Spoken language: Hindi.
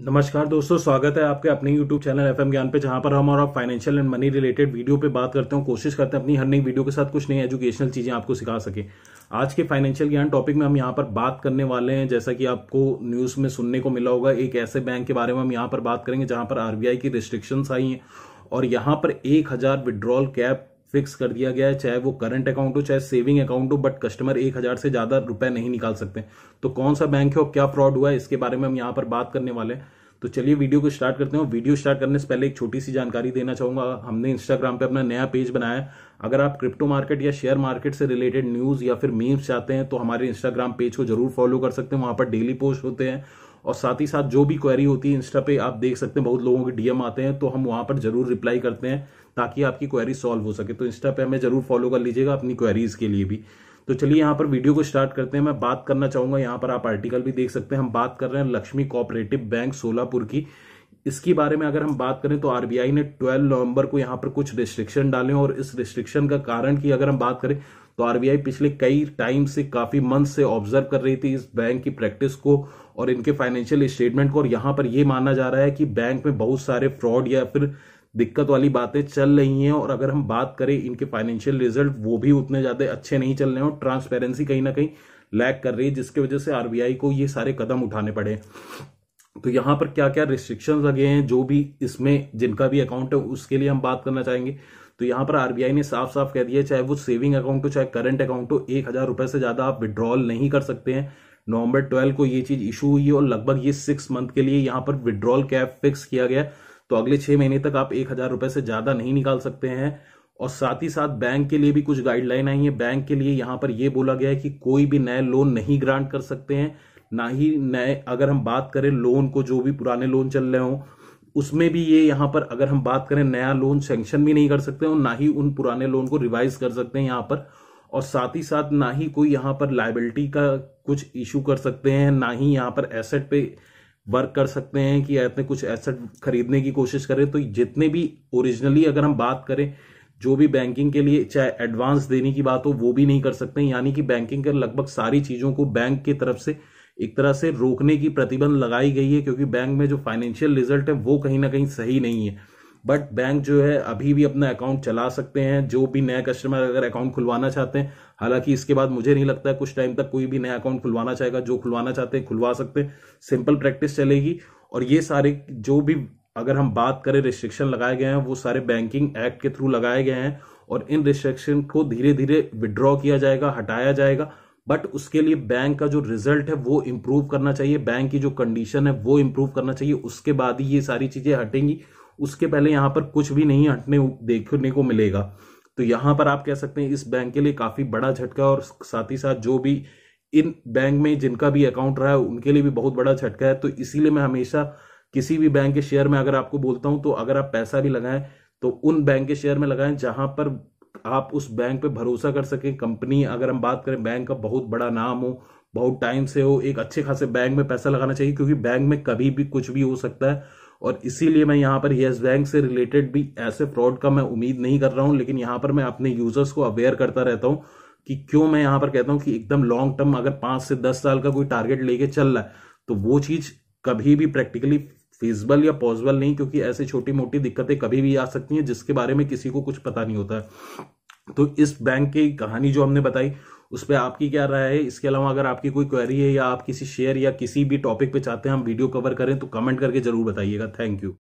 नमस्कार दोस्तों स्वागत है आपके अपने YouTube चैनल एफ एम ज्ञान पे जहां पर हम और आप financial and money related video पे बात करते हैं कोशिश करते हैं अपनी हर नई वीडियो के साथ कुछ नई एजुकेशनल चीजें आपको सिखा सके आज के फाइनेंशियल ज्ञान टॉपिक में हम यहाँ पर बात करने वाले हैं जैसा कि आपको न्यूज में सुनने को मिला होगा एक ऐसे बैंक के बारे में हम यहाँ पर बात करेंगे जहां पर आरबीआई की रिस्ट्रिक्शंस आई हैं और यहाँ पर एक हजार विड्रॉल कैप फिक्स कर दिया गया है चाहे वो करंट अकाउंट हो चाहे सेविंग अकाउंट हो बट कस्टमर एक हजार से ज्यादा रुपए नहीं निकाल सकते तो कौन सा बैंक है और क्या फ्रॉड हुआ है इसके बारे में हम यहाँ पर बात करने वाले हैं तो चलिए वीडियो को स्टार्ट करते हैं वीडियो स्टार्ट करने से पहले एक छोटी सी जानकारी देना चाहूंगा हमने इंस्टाग्राम पे अपना नया पेज बनाया है अगर आप क्रिप्टो मार्केट या शेयर मार्केट से रिलेटेड न्यूज या फिर मीम्स चाहते हैं तो हमारे इंस्टाग्राम पेज को जरूर फॉलो कर सकते हैं वहां पर डेली पोस्ट होते हैं और साथ ही साथ जो भी क्वेरी होती है इंस्टा पे आप देख सकते हैं बहुत लोगों के डीएम आते हैं तो हम वहां पर जरूर रिप्लाई करते हैं ताकि आपकी क्वेरी सॉल्व हो सके तो इंस्टा पे हमें जरूर फॉलो कर लीजिएगा अपनी क्वेरीज के लिए भी तो चलिए यहाँ पर वीडियो को स्टार्ट करते हैं मैं बात करना चाहूंगा यहाँ पर आप आर्टिकल भी देख सकते हैं हम बात कर रहे हैं लक्ष्मी कोऑपरेटिव बैंक सोलापुर की इसके बारे में अगर हम बात करें तो आरबीआई ने 12 नवंबर को यहां पर कुछ रिस्ट्रिक्शन डाले और इस रिस्ट्रिक्शन का कारण की अगर हम बात करें तो आरबीआई पिछले कई टाइम से काफी मंथ से ऑब्जर्व कर रही थी इस बैंक की प्रैक्टिस को और इनके फाइनेंशियल स्टेटमेंट को और यहां पर यह माना जा रहा है कि बैंक में बहुत सारे फ्रॉड या फिर दिक्कत वाली बातें चल रही हैं और अगर हम बात करें इनके फाइनेंशियल रिजल्ट वो भी उतने ज़्यादा अच्छे नहीं चल रहे हैं और ट्रांसपेरेंसी कहीं ना कहीं लैक कर रही है जिसकी वजह से आरबीआई को ये सारे कदम उठाने पड़े तो यहां पर क्या क्या रिस्ट्रिक्शन लगे हैं जो भी इसमें जिनका भी अकाउंट है उसके लिए हम बात करना चाहेंगे तो यहां पर आरबीआई ने साफ साफ कह दिया चाहे वो सेविंग अकाउंट हो चाहे करंट अकाउंट हो एक हजार रुपए से ज्यादा आप विड्रॉल नहीं कर सकते हैं नवंबर ट्वेल्व को ये चीज इशू हुई है और लगभग ये सिक्स मंथ के लिए यहां पर विड्रॉल कैप फिक्स किया गया तो अगले छह महीने तक आप एक हजार रुपए से ज्यादा नहीं निकाल सकते हैं और साथ ही साथ बैंक के लिए भी कुछ गाइडलाइन आई है बैंक के लिए यहां पर यह बोला गया है कि कोई भी नए लोन नहीं ग्रांट कर सकते हैं ना ही नए अगर हम बात करें लोन को जो भी पुराने लोन चल रहे हों उसमें भी ये यहाँ पर अगर हम बात करें नया लोन सेंक्शन भी नहीं कर सकते और ना ही उन पुराने लोन को रिवाइज कर सकते हैं यहाँ पर और साथ ही साथ ना ही कोई यहाँ पर लाइबिलिटी का कुछ इशू कर सकते हैं ना ही यहाँ पर एसेट पे वर्क कर सकते हैं कि ऐसे कुछ एसेट खरीदने की कोशिश करें तो जितने भी ओरिजिनली अगर हम बात करें जो भी बैंकिंग के लिए चाहे एडवांस देने की बात हो वो भी नहीं कर सकते यानी कि बैंकिंग के लगभग सारी चीज़ों को बैंक की तरफ से एक तरह से रोकने की प्रतिबंध लगाई गई है क्योंकि बैंक में जो फाइनेंशियल रिजल्ट है वो कहीं ना कहीं सही नहीं है बट बैंक जो है अभी भी अपना अकाउंट चला सकते हैं जो भी नया कस्टमर अगर अकाउंट खुलवाना चाहते हैं हालांकि इसके बाद मुझे नहीं लगता है कुछ टाइम तक कोई भी नया अकाउंट खुलवाना चाहेगा जो खुलवाना चाहते हैं खुलवा सकते हैं सिंपल प्रैक्टिस चलेगी और ये सारे जो भी अगर हम बात करें रिस्ट्रिक्शन लगाए गए हैं वो सारे बैंकिंग एक्ट के थ्रू लगाए गए हैं और इन रिस्ट्रिक्शन को धीरे धीरे विड्रॉ किया जाएगा हटाया जाएगा बट उसके लिए बैंक का जो रिजल्ट है वो इंप्रूव करना चाहिए बैंक की जो कंडीशन है वो इंप्रूव करना चाहिए उसके बाद ही ये सारी चीजें हटेंगी उसके पहले यहां पर कुछ भी नहीं हटने देखने को मिलेगा तो यहां पर आप कह सकते हैं इस बैंक के लिए काफी बड़ा झटका और साथ ही साथ जो भी इन बैंक में जिनका भी अकाउंट रहा है उनके लिए भी बहुत बड़ा झटका है तो इसीलिए मैं हमेशा किसी भी बैंक के शेयर में अगर आपको बोलता हूं तो अगर आप पैसा भी लगाएं तो उन बैंक के शेयर में लगाएं जहां पर आप उस बैंक पे भरोसा कर सकें कंपनी अगर हम बात करें बैंक का बहुत बड़ा नाम हो बहुत टाइम से हो एक अच्छे खासे बैंक में पैसा लगाना चाहिए क्योंकि बैंक में कभी भी कुछ भी हो सकता है और इसीलिए मैं यहाँ पर येस बैंक से रिलेटेड भी ऐसे फ्रॉड का मैं उम्मीद नहीं कर रहा हूँ लेकिन यहाँ पर मैं अपने यूजर्स को अवेयर करता रहता हूँ कि क्यों मैं यहाँ पर कहता हूँ कि एकदम लॉन्ग टर्म अगर पांच से दस साल का कोई टारगेट लेके चल रहा है तो वो चीज़ कभी भी प्रैक्टिकली फिजिबल या पॉसिबल नहीं क्योंकि ऐसी छोटी मोटी दिक्कतें कभी भी आ सकती हैं जिसके बारे में किसी को कुछ पता नहीं होता है तो इस बैंक की कहानी जो हमने बताई उस पर आपकी क्या राय है इसके अलावा अगर आपकी कोई क्वेरी है या आप किसी शेयर या किसी भी टॉपिक पे चाहते हैं हम वीडियो कवर करें तो कमेंट करके जरूर बताइएगा थैंक यू